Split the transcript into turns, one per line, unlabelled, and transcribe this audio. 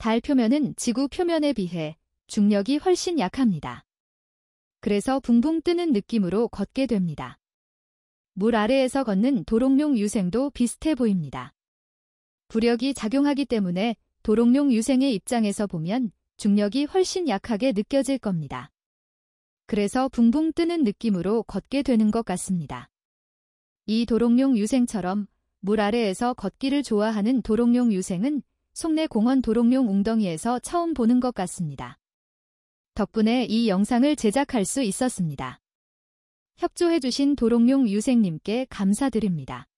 달 표면은 지구 표면에 비해 중력이 훨씬 약합니다. 그래서 붕붕 뜨는 느낌으로 걷게 됩니다. 물 아래에서 걷는 도롱뇽 유생도 비슷해 보입니다. 부력이 작용하기 때문에 도롱뇽 유생의 입장에서 보면 중력이 훨씬 약하게 느껴질 겁니다. 그래서 붕붕 뜨는 느낌으로 걷게 되는 것 같습니다. 이 도롱뇽 유생처럼 물 아래에서 걷기를 좋아하는 도롱뇽 유생은 속내 공원 도롱뇽 웅덩이에서 처음 보는 것 같습니다. 덕분에 이 영상을 제작할 수 있었습니다. 협조해주신 도롱뇽 유생님께 감사드립니다.